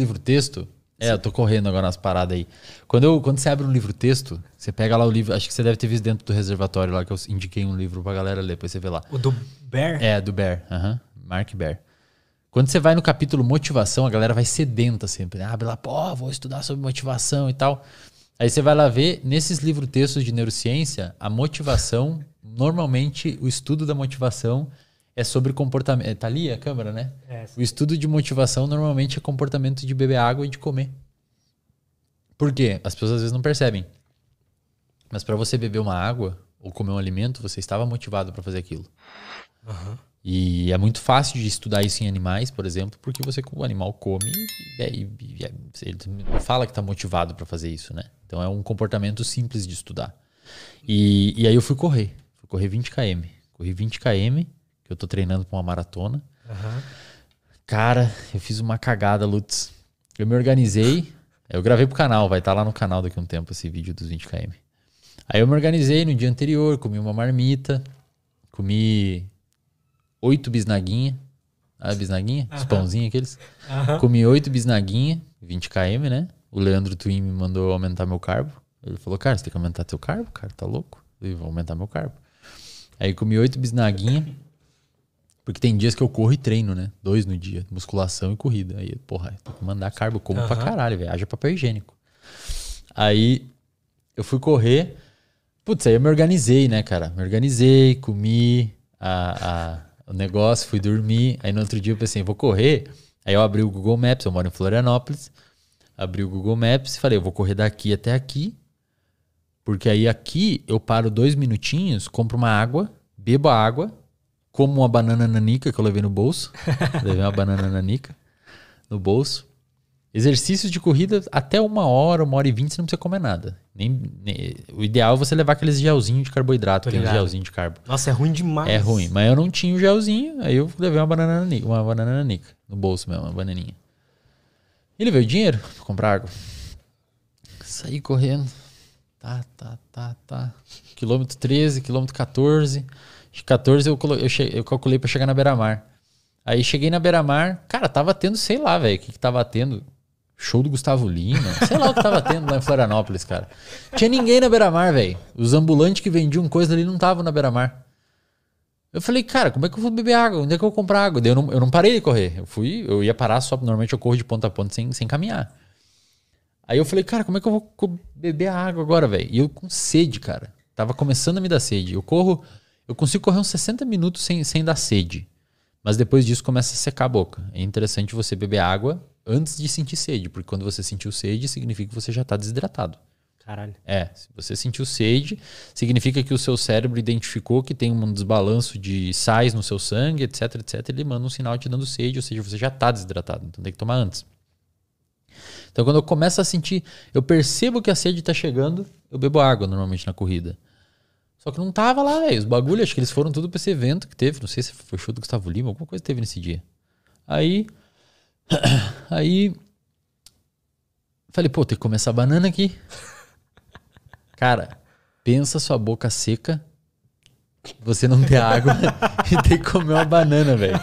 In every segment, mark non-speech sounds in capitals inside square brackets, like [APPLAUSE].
livro texto. É, eu tô correndo agora nas paradas aí. Quando, eu, quando você abre um livro texto, você pega lá o livro. Acho que você deve ter visto dentro do reservatório lá que eu indiquei um livro pra galera ler, depois você vê lá. O do Bear? É, do Bear. Aham. Uhum. Mark Bear. Quando você vai no capítulo motivação, a galera vai sedenta sempre. Né? Abre lá, pô, vou estudar sobre motivação e tal. Aí você vai lá ver, nesses livros textos de neurociência, a motivação, normalmente o estudo da motivação é sobre comportamento. Tá ali a câmera, né? É, o estudo de motivação normalmente é comportamento de beber água e de comer. Por quê? As pessoas às vezes não percebem. Mas para você beber uma água ou comer um alimento, você estava motivado para fazer aquilo. Uhum. E é muito fácil de estudar isso em animais, por exemplo, porque você o animal come e, e, e, e ele fala que está motivado para fazer isso, né? Então é um comportamento simples de estudar. E, aí eu fui correr, fui correr 20 km, corri 20 km eu tô treinando pra uma maratona. Uhum. Cara, eu fiz uma cagada, Lutz. Eu me organizei. Eu gravei pro canal, vai estar tá lá no canal daqui a um tempo esse vídeo dos 20km. Aí eu me organizei no dia anterior, comi uma marmita, comi oito bisnaguinha. Ah, bisnaguinha? Uhum. Os pãozinhos aqueles. Uhum. Comi oito bisnaguinha, 20km, né? O Leandro Twin me mandou aumentar meu carbo. Ele falou, cara, você tem que aumentar teu carbo, cara, tá louco? Eu vou aumentar meu carbo. Aí comi oito bisnaguinha. Porque tem dias que eu corro e treino, né? Dois no dia, musculação e corrida. Aí, porra, tem que mandar carbo, eu como uhum. pra caralho, velho. Haja papel higiênico. Aí eu fui correr. Putz, aí eu me organizei, né, cara? Me organizei, comi a, a, o negócio, fui dormir. Aí no outro dia eu pensei, assim, vou correr. Aí eu abri o Google Maps, eu moro em Florianópolis. Abri o Google Maps e falei, eu vou correr daqui até aqui. Porque aí aqui eu paro dois minutinhos, compro uma água, bebo a água como uma banana nanica que eu levei no bolso. [LAUGHS] levei uma banana nanica no bolso. Exercícios de corrida até uma hora, uma hora e vinte, você não precisa comer nada. Nem, nem o ideal é você levar aqueles gelzinhos de carboidrato, aquele gelzinho de carbo. Nossa, é ruim demais. É ruim, mas eu não tinha o gelzinho, aí eu levei uma banana nanica, uma banana nanica no bolso mesmo, uma bananinha. Ele veio dinheiro pra comprar água. Saí correndo. Tá, tá, tá, tá. Quilômetro 13, quilômetro 14 de 14 eu, colo... eu, che... eu calculei para chegar na Beira-Mar. Aí cheguei na Beira-Mar, cara, tava tendo, sei lá, velho, o que, que tava tendo? Show do Gustavo Lima, sei lá o que tava tendo lá em Florianópolis, cara. Tinha ninguém na Beira-Mar, velho. Os ambulantes que vendiam coisa ali não estavam na Beira-Mar. Eu falei, cara, como é que eu vou beber água? Onde é que eu vou comprar água? Eu não, eu não parei de correr. Eu fui, eu ia parar só, normalmente eu corro de ponta a ponta sem, sem caminhar. Aí eu falei, cara, como é que eu vou beber água agora, velho? E eu com sede, cara. Tava começando a me dar sede. Eu corro eu consigo correr uns 60 minutos sem, sem dar sede. Mas depois disso começa a secar a boca. É interessante você beber água antes de sentir sede, porque quando você sentiu sede, significa que você já está desidratado. Caralho. É, se você sentiu sede, significa que o seu cérebro identificou que tem um desbalanço de sais no seu sangue, etc, etc. Ele manda um sinal te dando sede, ou seja, você já está desidratado, então tem que tomar antes. Então, quando eu começo a sentir, eu percebo que a sede está chegando, eu bebo água normalmente na corrida. Só que não tava lá, velho. Os bagulhos, acho que eles foram tudo pra esse evento que teve. Não sei se foi show do Gustavo Lima, alguma coisa teve nesse dia. Aí. [CLEARS THROAT] Aí. Falei, pô, tem que comer essa banana aqui. Cara, pensa sua boca seca, você não ter água [LAUGHS] e tem que comer uma banana, velho.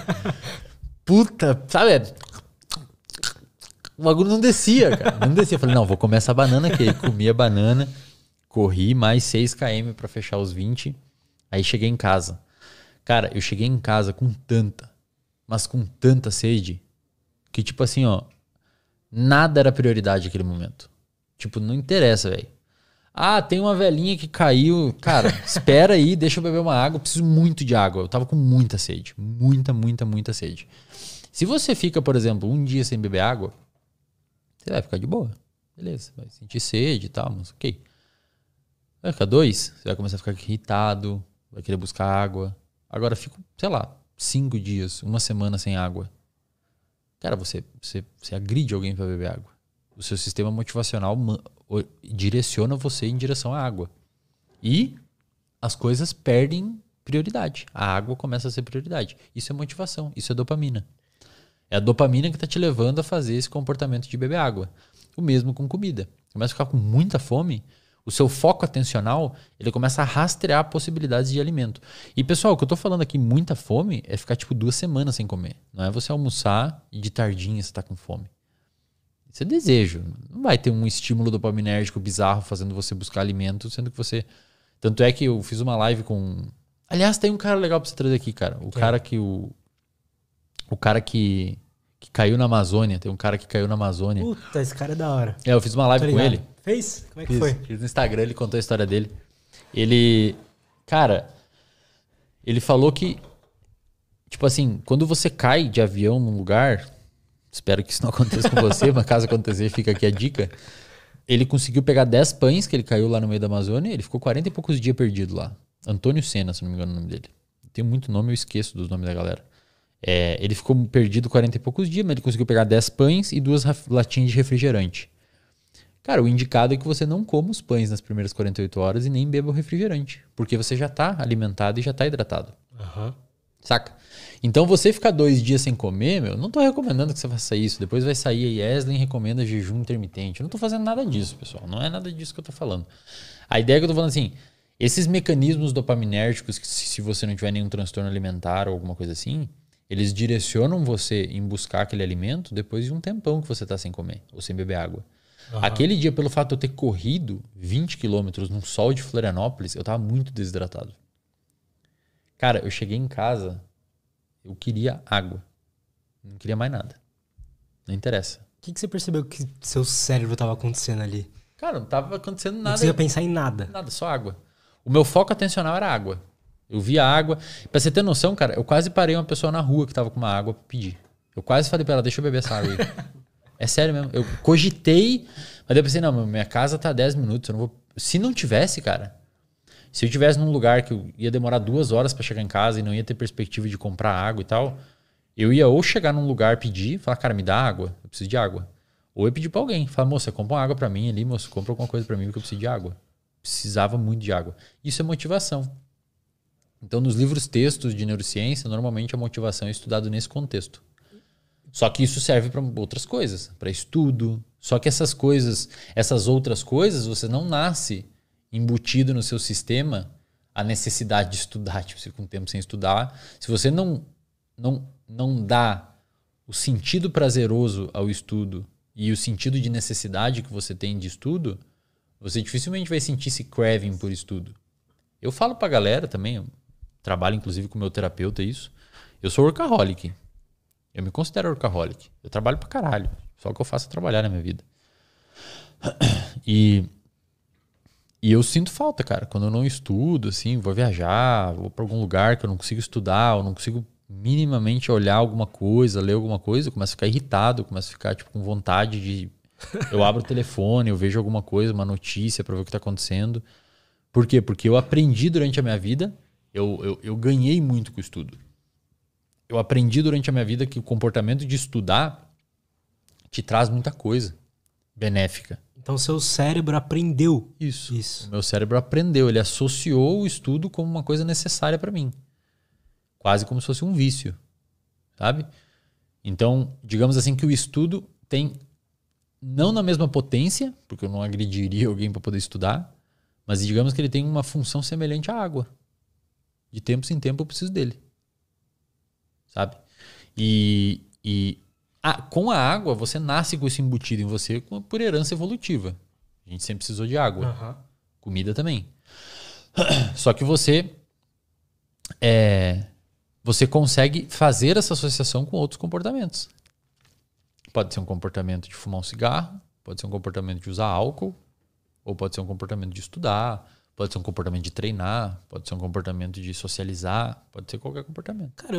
Puta, sabe? O bagulho não descia, cara. Não descia. Eu falei, não, vou comer essa banana aqui. Aí comi a banana corri mais 6 km para fechar os 20. Aí cheguei em casa. Cara, eu cheguei em casa com tanta, mas com tanta sede, que tipo assim, ó, nada era prioridade naquele momento. Tipo, não interessa, velho. Ah, tem uma velhinha que caiu. Cara, [LAUGHS] espera aí, deixa eu beber uma água. Eu preciso muito de água. Eu tava com muita sede. Muita, muita, muita sede. Se você fica, por exemplo, um dia sem beber água, você vai ficar de boa. Beleza, vai sentir sede e tal, mas ok. Vai ficar dois, você vai começar a ficar irritado, vai querer buscar água. Agora fico, sei lá, cinco dias, uma semana sem água. Cara, você, você, você agride alguém para beber água. O seu sistema motivacional direciona você em direção à água. E as coisas perdem prioridade. A água começa a ser prioridade. Isso é motivação, isso é dopamina. É a dopamina que está te levando a fazer esse comportamento de beber água. O mesmo com comida. Começa a ficar com muita fome, o seu foco atencional, ele começa a rastrear possibilidades de alimento. E pessoal, o que eu estou falando aqui, muita fome, é ficar tipo duas semanas sem comer. Não é você almoçar e de tardinha você tá com fome. Isso é desejo. Não vai ter um estímulo dopaminérgico bizarro fazendo você buscar alimento, sendo que você. Tanto é que eu fiz uma live com. Aliás, tem um cara legal pra você trazer aqui, cara. O Quem? cara que o. O cara que que caiu na Amazônia. Tem um cara que caiu na Amazônia. Puta, esse cara é da hora. É, eu fiz uma live tá com ele. Fez? Como é que fiz, foi? Fiz no Instagram, ele contou a história dele. Ele. Cara, ele falou que. Tipo assim, quando você cai de avião num lugar. Espero que isso não [LAUGHS] aconteça com você, mas caso acontecer, fica aqui a dica. Ele conseguiu pegar 10 pães que ele caiu lá no meio da Amazônia. Ele ficou 40 e poucos dias perdido lá. Antônio Senna, se não me engano é o nome dele. Tem muito nome, eu esqueço dos nomes da galera. É, ele ficou perdido 40 e poucos dias, mas ele conseguiu pegar 10 pães e duas latinhas de refrigerante. Cara, o indicado é que você não coma os pães nas primeiras 48 horas e nem beba o refrigerante, porque você já está alimentado e já está hidratado. Uhum. Saca? Então você ficar dois dias sem comer, meu, não estou recomendando que você faça isso. Depois vai sair a Yeslen recomenda jejum intermitente. Eu não estou fazendo nada disso, pessoal. Não é nada disso que eu estou falando. A ideia é que eu estou falando assim, esses mecanismos dopaminérgicos, que se você não tiver nenhum transtorno alimentar ou alguma coisa assim, eles direcionam você em buscar aquele alimento depois de um tempão que você está sem comer ou sem beber água. Uhum. Aquele dia, pelo fato de eu ter corrido 20 quilômetros num sol de Florianópolis, eu tava muito desidratado. Cara, eu cheguei em casa, eu queria água. Não queria mais nada. Não interessa. O que, que você percebeu que seu cérebro tava acontecendo ali? Cara, não tava acontecendo nada. Não conseguia pensar em nada. Nada, só água. O meu foco atencional era água. Eu vi a água. Pra você ter noção, cara, eu quase parei uma pessoa na rua que tava com uma água pra pedir. Eu quase falei pra ela, deixa eu beber essa água aí. [LAUGHS] é sério mesmo. Eu cogitei, mas daí eu pensei, não, minha casa tá 10 minutos, eu não vou. Se não tivesse, cara, se eu tivesse num lugar que eu ia demorar duas horas para chegar em casa e não ia ter perspectiva de comprar água e tal, eu ia ou chegar num lugar pedir, falar, cara, me dá água, eu preciso de água. Ou eu ia pedir pra alguém, falar, moça, compra uma água para mim ali, moço, compra alguma coisa para mim porque eu preciso de água. Precisava muito de água. Isso é motivação. Então, nos livros textos de neurociência, normalmente a motivação é estudada nesse contexto. Só que isso serve para outras coisas, para estudo. Só que essas coisas, essas outras coisas, você não nasce embutido no seu sistema a necessidade de estudar, tipo, se com um tempo sem estudar. Se você não não não dá o sentido prazeroso ao estudo e o sentido de necessidade que você tem de estudo, você dificilmente vai sentir esse craving por estudo. Eu falo pra galera também, trabalho inclusive com meu terapeuta é isso. Eu sou workaholic. Eu me considero workaholic. Eu trabalho pra caralho. Só o que eu faço é trabalhar na minha vida. E e eu sinto falta, cara, quando eu não estudo, assim, vou viajar, vou para algum lugar que eu não consigo estudar, eu não consigo minimamente olhar alguma coisa, ler alguma coisa, eu começo a ficar irritado, eu começo a ficar tipo com vontade de [LAUGHS] eu abro o telefone, eu vejo alguma coisa, uma notícia para ver o que tá acontecendo. Por quê? Porque eu aprendi durante a minha vida eu, eu, eu ganhei muito com o estudo. Eu aprendi durante a minha vida que o comportamento de estudar te traz muita coisa benéfica. Então seu cérebro aprendeu isso. isso. Meu cérebro aprendeu, ele associou o estudo como uma coisa necessária para mim, quase como se fosse um vício, sabe? Então, digamos assim que o estudo tem não na mesma potência, porque eu não agrediria [LAUGHS] alguém para poder estudar, mas digamos que ele tem uma função semelhante à água. De tempo em tempo eu preciso dele. Sabe? E, e a, com a água, você nasce com isso embutido em você por herança evolutiva. A gente sempre precisou de água. Uhum. Comida também. [CLEARS THROAT] Só que você é, você consegue fazer essa associação com outros comportamentos. Pode ser um comportamento de fumar um cigarro, pode ser um comportamento de usar álcool, ou pode ser um comportamento de estudar, Pode ser um comportamento de treinar, pode ser um comportamento de socializar, pode ser qualquer comportamento. Cara,